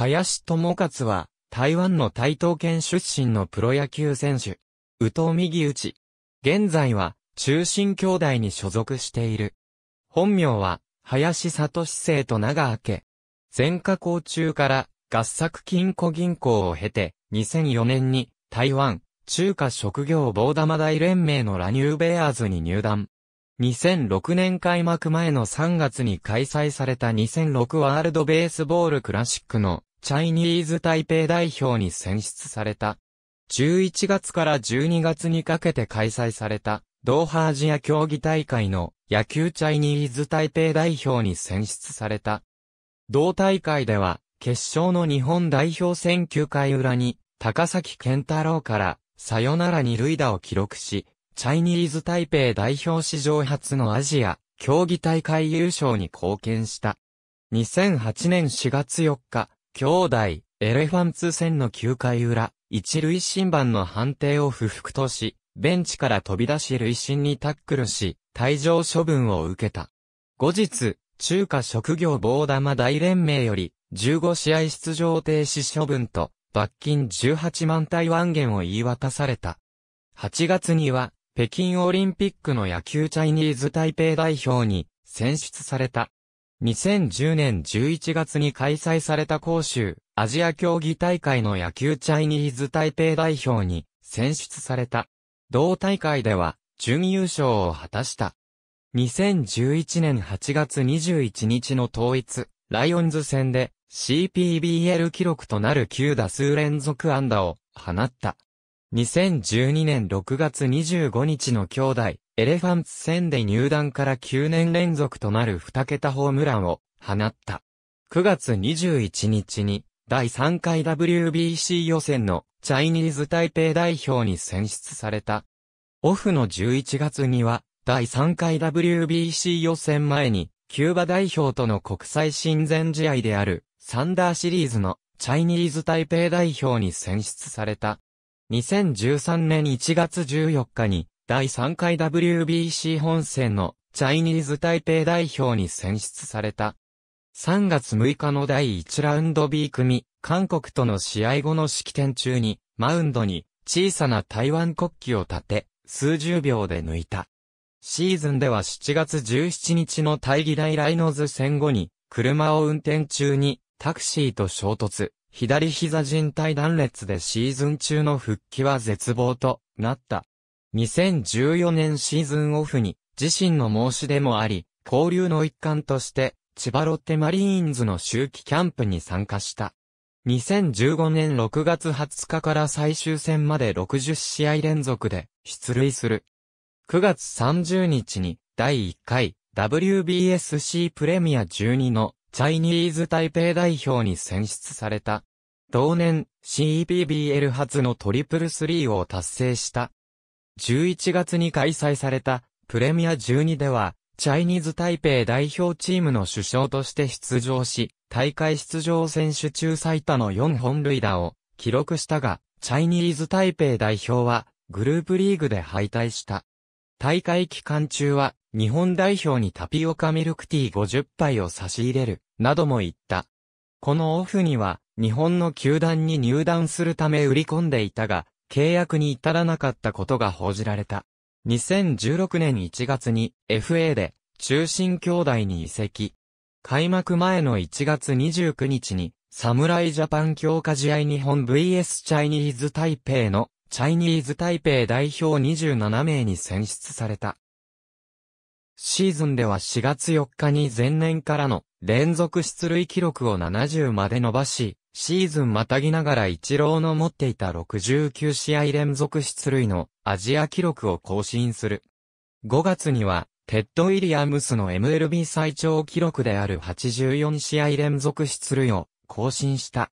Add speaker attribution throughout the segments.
Speaker 1: 林智勝は、台湾の台東県出身のプロ野球選手。宇藤右打ち。現在は、中心兄弟に所属している。本名は、林聡生と長明け。加工中から、合作金庫銀行を経て、2004年に、台湾、中華職業棒玉大連盟のラニューベアーズに入団。2006年開幕前の3月に開催された2006ワールドベースボールクラシックのチャイニーズ台北代表に選出された。11月から12月にかけて開催された、ドーハアジア競技大会の野球チャイニーズ台北代表に選出された。同大会では、決勝の日本代表選9回裏に、高崎健太郎からさよなら二塁打を記録し、チャイニーズ台北代表史上初のアジア競技大会優勝に貢献した。2008年4月4日、兄弟、エレファンツ戦の9回裏、一塁審判の判定を不服とし、ベンチから飛び出し塁審にタックルし、退場処分を受けた。後日、中華職業棒玉大連盟より、15試合出場停止処分と、罰金18万台湾元を言い渡された。8月には、北京オリンピックの野球チャイニーズ台北代表に選出された。2010年11月に開催された杭州アジア競技大会の野球チャイニーズ台北代表に選出された。同大会では準優勝を果たした。2011年8月21日の統一、ライオンズ戦で CPBL 記録となる9打数連続安打を放った。2012年6月25日の兄弟、エレファンツ戦で入団から9年連続となる2桁ホームランを放った。9月21日に第3回 WBC 予選のチャイニーズ台北代表に選出された。オフの11月には第3回 WBC 予選前にキューバ代表との国際親善試合であるサンダーシリーズのチャイニーズ台北代表に選出された。2013年1月14日に、第3回 WBC 本戦のチャイニーズ台北代表に選出された。3月6日の第1ラウンド B 組、韓国との試合後の式典中に、マウンドに小さな台湾国旗を立て、数十秒で抜いた。シーズンでは7月17日の大義大ライノズ戦後に、車を運転中にタクシーと衝突。左膝靭帯断裂でシーズン中の復帰は絶望となった。2014年シーズンオフに自身の申し出もあり、交流の一環として千葉ロッテマリーンズの周期キャンプに参加した。2015年6月20日から最終戦まで60試合連続で出塁する。9月30日に第1回 WBSC プレミア12のチャイニーズ台北代表に選出された。同年、CEPBL 初のトリプルスリーを達成した。11月に開催された、プレミア12では、チャイニーズタイペイ代表チームの首相として出場し、大会出場選手中最多の4本塁打を記録したが、チャイニーズタイペイ代表はグループリーグで敗退した。大会期間中は日本代表にタピオカミルクティー50杯を差し入れる、なども言った。このオフには、日本の球団に入団するため売り込んでいたが、契約に至らなかったことが報じられた。2016年1月に FA で中心兄弟に移籍。開幕前の1月29日に、侍ジャパン強化試合日本 VS チャイニーズ台北のチャイニーズ台北代表27名に選出された。シーズンでは4月4日に前年からの連続出塁記録を70まで伸ばし、シーズンまたぎながら一郎の持っていた69試合連続出塁のアジア記録を更新する。5月には、テッド・ウィリアムスの MLB 最長記録である84試合連続出塁を更新した。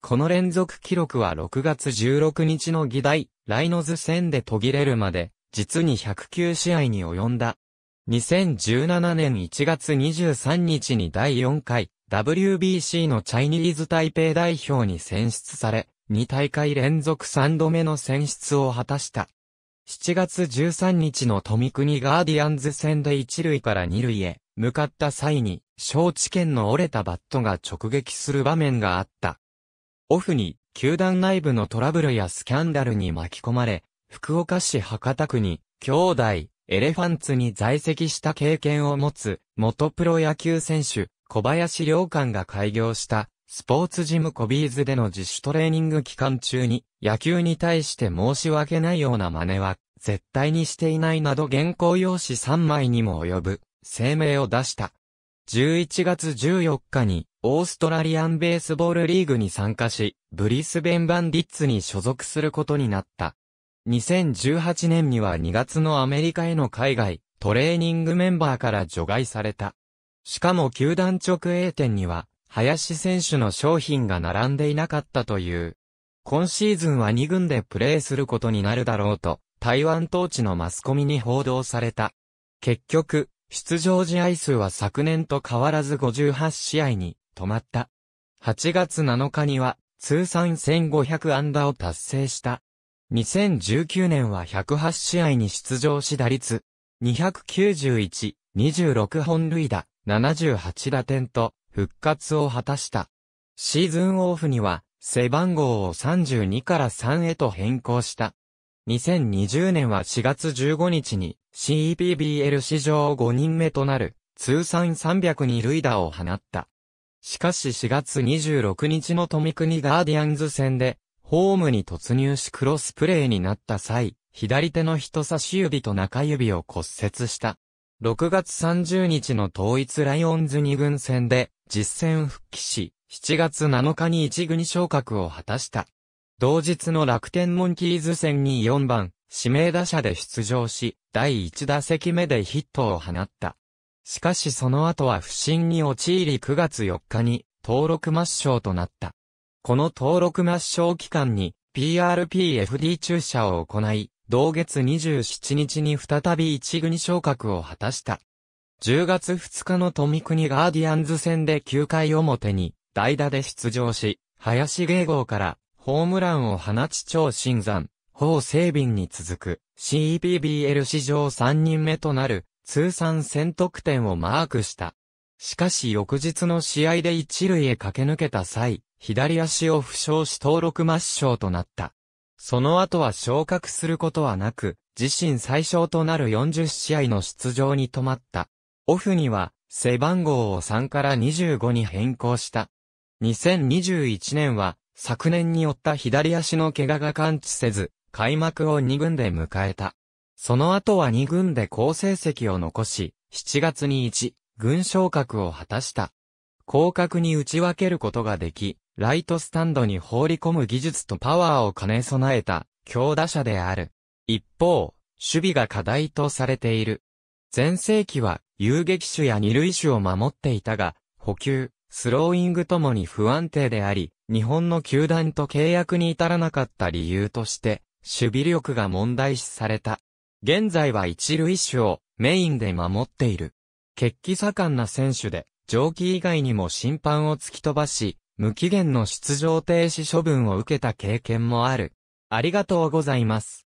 Speaker 1: この連続記録は6月16日の議題、ライノズ戦で途切れるまで、実に109試合に及んだ。2017年1月23日に第4回 WBC のチャイニーズ台北代表に選出され、2大会連続3度目の選出を果たした。7月13日の富国ガーディアンズ戦で1塁から2塁へ向かった際に、小知券の折れたバットが直撃する場面があった。オフに、球団内部のトラブルやスキャンダルに巻き込まれ、福岡市博多区に、兄弟、エレファンツに在籍した経験を持つ、元プロ野球選手、小林良官が開業した、スポーツジムコビーズでの自主トレーニング期間中に、野球に対して申し訳ないような真似は、絶対にしていないなど原稿用紙3枚にも及ぶ、声明を出した。11月14日に、オーストラリアンベースボールリーグに参加し、ブリスベン・バンディッツに所属することになった。2018年には2月のアメリカへの海外、トレーニングメンバーから除外された。しかも球団直営店には、林選手の商品が並んでいなかったという。今シーズンは2軍でプレーすることになるだろうと、台湾統治のマスコミに報道された。結局、出場試合数は昨年と変わらず58試合に止まった。8月7日には通算1500安打を達成した。2019年は108試合に出場し打率、291、26本塁打、78打点と、復活を果たした。シーズンオフには、背番号を32から3へと変更した。2020年は4月15日に CEPBL 史上5人目となる通算302塁打を放った。しかし4月26日の富国ガーディアンズ戦でホームに突入しクロスプレーになった際、左手の人差し指と中指を骨折した。6月30日の統一ライオンズ2軍戦で実戦復帰し、7月7日に1軍昇格を果たした。同日の楽天モンキーズ戦に4番、指名打者で出場し、第1打席目でヒットを放った。しかしその後は不振に陥り9月4日に登録抹消となった。この登録抹消期間に PRPFD 注射を行い、同月27日に再び一軍昇格を果たした。10月2日の富国ガーディアンズ戦で9回表に代打で出場し、林芸号からホームランを放ち超新山、法整備に続く CEPBL 史上3人目となる通算1000得点をマークした。しかし翌日の試合で一塁へ駆け抜けた際、左足を負傷し登録抹消となった。その後は昇格することはなく、自身最小となる40試合の出場に止まった。オフには、背番号を3から25に変更した。2021年は、昨年に負った左足の怪我が感知せず、開幕を2軍で迎えた。その後は2軍で好成績を残し、7月に1、軍昇格を果たした。降格に打ち分けることができ、ライトスタンドに放り込む技術とパワーを兼ね備えた強打者である。一方、守備が課題とされている。前世紀は遊撃手や二塁手を守っていたが、補給、スローイングともに不安定であり、日本の球団と契約に至らなかった理由として、守備力が問題視された。現在は一塁手をメインで守っている。決起盛んな選手で、上記以外にも審判を突き飛ばし、無期限の出場停止処分を受けた経験もある。ありがとうございます。